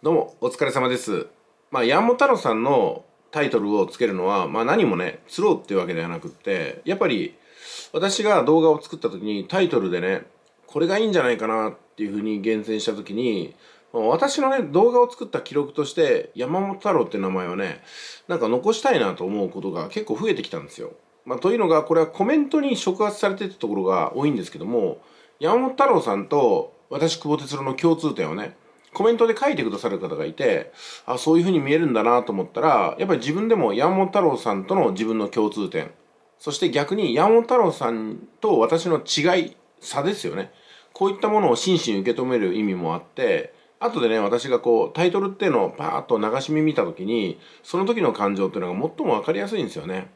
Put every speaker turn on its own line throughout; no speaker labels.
どうもお疲れ様ですまあ山本太郎さんのタイトルをつけるのはまあ何もね釣ろうっていうわけではなくってやっぱり私が動画を作った時にタイトルでねこれがいいんじゃないかなっていうふうに厳選した時に私のね動画を作った記録として山本太郎って名前をねなんか残したいなと思うことが結構増えてきたんですよ。まあ、というのがこれはコメントに触発されてたところが多いんですけども山本太郎さんと私久保哲郎の共通点をねコメントで書いてくださる方がいて、あ、そういう風に見えるんだなと思ったら、やっぱり自分でも山本太郎さんとの自分の共通点、そして逆に山本太郎さんと私の違い、差ですよね。こういったものを真摯に受け止める意味もあって、後でね、私がこう、タイトルっていうのをパーッと流し見見た時に、その時の感情っていうのが最もわかりやすいんですよね。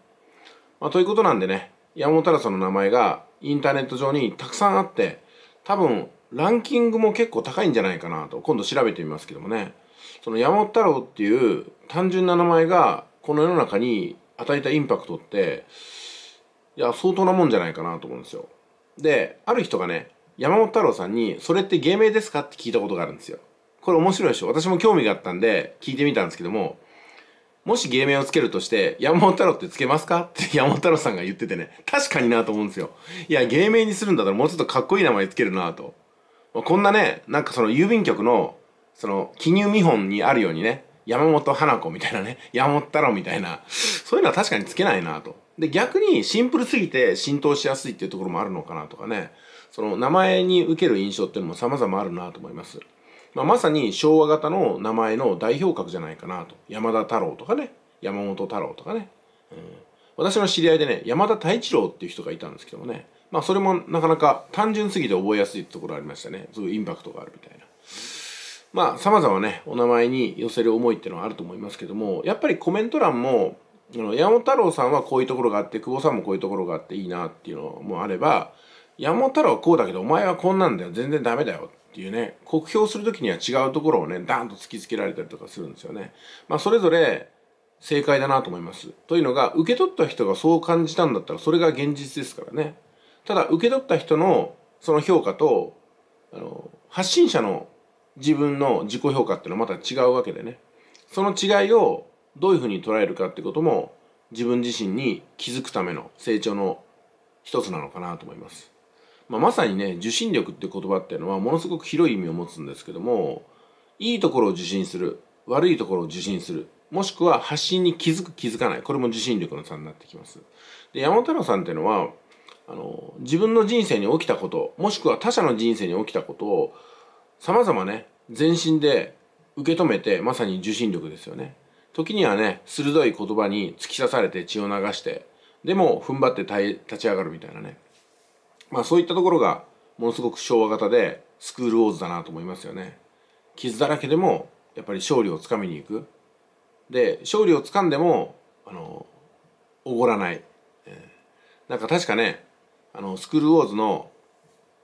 まあ、ということなんでね、山本太郎さんの名前がインターネット上にたくさんあって、多分ランキングも結構高いんじゃないかなと、今度調べてみますけどもね。その山本太郎っていう単純な名前が、この世の中に与えたインパクトって、いや、相当なもんじゃないかなと思うんですよ。で、ある人がね、山本太郎さんに、それって芸名ですかって聞いたことがあるんですよ。これ面白いでしょ私も興味があったんで、聞いてみたんですけども、もし芸名をつけるとして、山本太郎ってつけますかって山本太郎さんが言っててね、確かになと思うんですよ。いや、芸名にするんだったらもうちょっとかっこいい名前つけるなと。こんなね、なんかその郵便局の、その、記入見本にあるようにね、山本花子みたいなね、山本太郎みたいな、そういうのは確かにつけないなと。で、逆にシンプルすぎて浸透しやすいっていうところもあるのかなとかね、その名前に受ける印象っていうのも様々あるなと思います。まあ、まさに昭和型の名前の代表格じゃないかなと。山田太郎とかね、山本太郎とかね。うん、私の知り合いでね、山田太一郎っていう人がいたんですけどもね、まあ、それもなかなか単純すぎて覚えやすいところありましたね。すごいインパクトがあるみたいな。まあ、様々ね、お名前に寄せる思いっていうのはあると思いますけども、やっぱりコメント欄も、あの、山本太郎さんはこういうところがあって、久保さんもこういうところがあっていいなっていうのもあれば、山本太郎はこうだけど、お前はこんなんだよ、全然ダメだよっていうね、酷評するときには違うところをね、ダーンと突きつけられたりとかするんですよね。まあ、それぞれ正解だなと思います。というのが、受け取った人がそう感じたんだったら、それが現実ですからね。ただ受け取った人のその評価とあの発信者の自分の自己評価っていうのはまた違うわけでねその違いをどういうふうに捉えるかってことも自分自身に気づくための成長の一つなのかなと思います、まあ、まさにね受信力って言葉っていうのはものすごく広い意味を持つんですけどもいいところを受信する悪いところを受信するもしくは発信に気づく気づかないこれも受信力の差になってきますで山本太郎さんっていうのはあの自分の人生に起きたこともしくは他者の人生に起きたことをさまざまね全身で受け止めてまさに受信力ですよね時にはね鋭い言葉に突き刺されて血を流してでも踏ん張って立ち上がるみたいなねまあそういったところがものすごく昭和型でスクールウォーズだなと思いますよね傷だらけでもやっぱり勝利をつかみに行くで勝利をつかんでもあのおごらない、えー、なんか確かねあのスクールウォーズの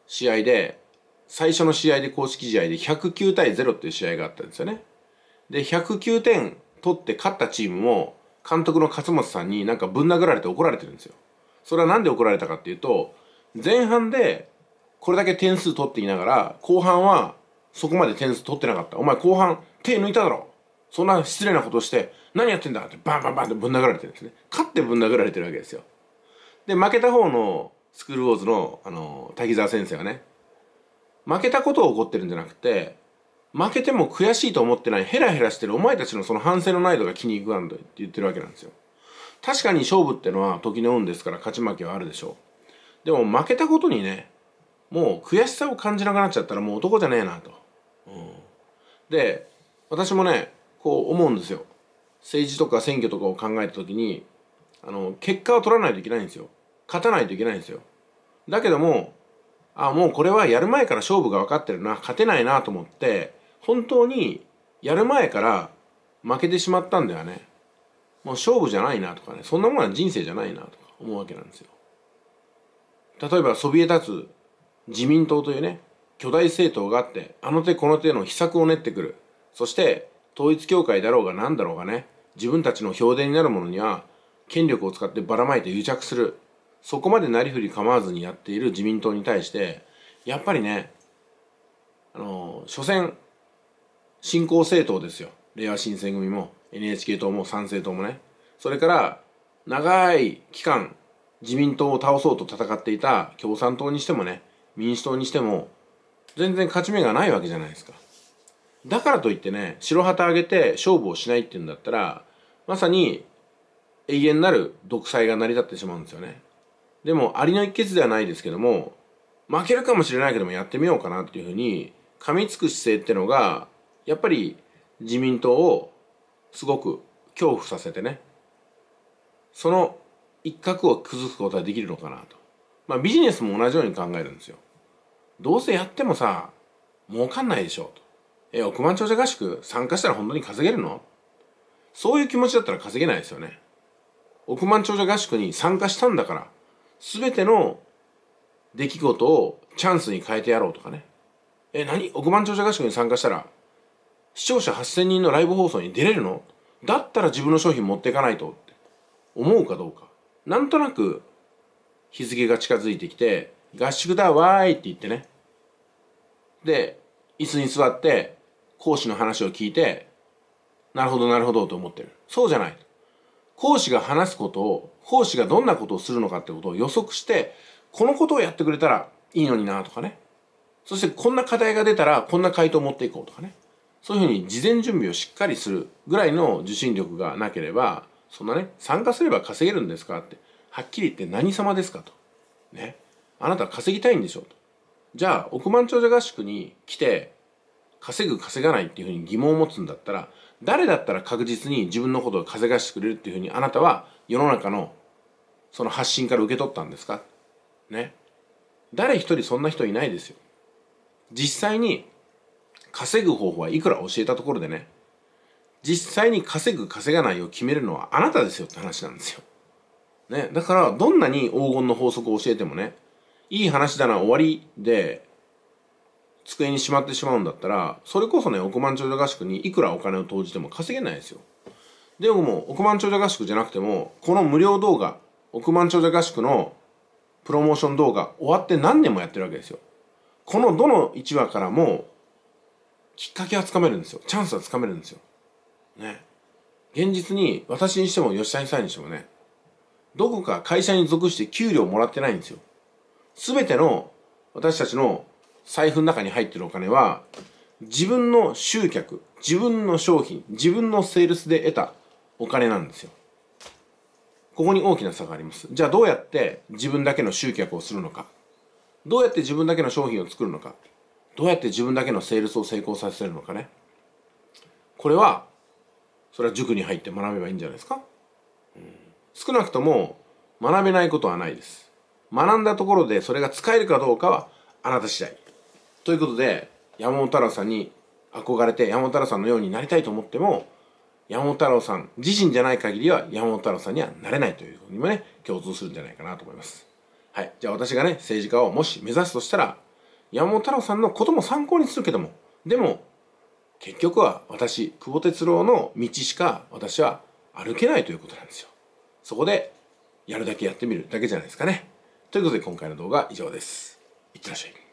試合で最初の試合で公式試合で109対0っていう試合があったんですよね。で109点取って勝ったチームも監督の勝本さんになんかぶん殴られて怒られてるんですよ。それは何で怒られたかっていうと前半でこれだけ点数取っていながら後半はそこまで点数取ってなかった。お前後半手抜いただろそんな失礼なことして何やってんだってバンバンバンってぶん殴られてるんですね。勝ってぶん殴られてるわけですよ。で負けた方のスクールウォーズのあの滝沢先生がね負けたことを怒ってるんじゃなくて負けても悔しいと思ってないヘラヘラしてるお前たちのその反省のない度が気に食わんとって言ってるわけなんですよ確かに勝負ってのは時の運ですから勝ち負けはあるでしょうでも負けたことにねもう悔しさを感じなくなっちゃったらもう男じゃねえなと、うん、で私もねこう思うんですよ政治とか選挙とかを考えた時にあの結果を取らないといけないんですよ勝たないといけないんですよ。だけども、あ、もうこれはやる前から勝負が分かってるな、勝てないなと思って、本当にやる前から負けてしまったんだよね。もう勝負じゃないなとかね、そんなものは人生じゃないなとか思うわけなんですよ。例えばそびえ立つ自民党というね、巨大政党があって、あの手この手の秘策を練ってくる。そして、統一教会だろうが何だろうがね、自分たちの評伝になるものには、権力を使ってばらまいて癒着する。そこまでなりふり構わずにやっている自民党に対してやっぱりねあの所詮新興政党ですよれいわ新選組も NHK 党も参政党もねそれから長い期間自民党を倒そうと戦っていた共産党にしてもね民主党にしても全然勝ち目がないわけじゃないですかだからといってね白旗上げて勝負をしないっていうんだったらまさに永遠なる独裁が成り立ってしまうんですよねでもありの一決ではないですけども負けるかもしれないけどもやってみようかなっていうふうに噛みつく姿勢ってのがやっぱり自民党をすごく恐怖させてねその一角を崩すことができるのかなとまあビジネスも同じように考えるんですよどうせやってもさ儲かんないでしょとえ億万長者合宿参加したら本当に稼げるのそういう気持ちだったら稼げないですよね億万長者合宿に参加したんだからすべての出来事をチャンスに変えてやろうとかね。え、何億万長者合宿に参加したら、視聴者8000人のライブ放送に出れるのだったら自分の商品持っていかないとって思うかどうか。なんとなく日付が近づいてきて、合宿だわーいって言ってね。で、椅子に座って、講師の話を聞いて、なるほどなるほどと思ってる。そうじゃない。講師が話すことを講師がどんなことをするのかってことを予測してこのことをやってくれたらいいのになとかねそしてこんな課題が出たらこんな回答を持っていこうとかねそういうふうに事前準備をしっかりするぐらいの受信力がなければそんなね参加すれば稼げるんですかってはっきり言って何様ですかとねあなたは稼ぎたいんでしょとじゃあ億万長者合宿に来て稼ぐ稼がないっていうふうに疑問を持つんだったら誰だったら確実に自分のことを稼がしてくれるっていうふうにあなたは世の中のその発信から受け取ったんですかね。誰一人そんな人いないですよ。実際に稼ぐ方法はいくら教えたところでね、実際に稼ぐ稼がないを決めるのはあなたですよって話なんですよ。ね。だからどんなに黄金の法則を教えてもね、いい話だな終わりで机にしまってしまうんだったら、それこそね、億万長者合宿にいくらお金を投じても稼げないですよ。でももう、億万長者合宿じゃなくても、この無料動画、億万長者合宿のプロモーション動画、終わって何年もやってるわけですよ。このどの1話からも、きっかけはつかめるんですよ。チャンスはつかめるんですよ。ね。現実に、私にしても吉谷さんにしてもね、どこか会社に属して給料もらってないんですよ。すべての私たちの財布の中に入ってるお金は自分の集客自分の商品自分のセールスで得たお金なんですよここに大きな差がありますじゃあどうやって自分だけの集客をするのかどうやって自分だけの商品を作るのかどうやって自分だけのセールスを成功させるのかねこれはそれは塾に入って学べばいいんじゃないですか、うん、少なくとも学べないことはないです学んだところでそれが使えるかどうかはあなた次第ということで山本太郎さんに憧れて山本太郎さんのようになりたいと思っても山本太郎さん自身じゃない限りは山本太郎さんにはなれないということにもね共通するんじゃないかなと思います。はい、じゃあ私がね政治家をもし目指すとしたら山本太郎さんのことも参考にするけどもでも結局は私久保哲郎の道しか私は歩けないということなんですよ。そこでやるだけやってみるだけじゃないですかね。ということで今回の動画は以上です。いってらっしゃい。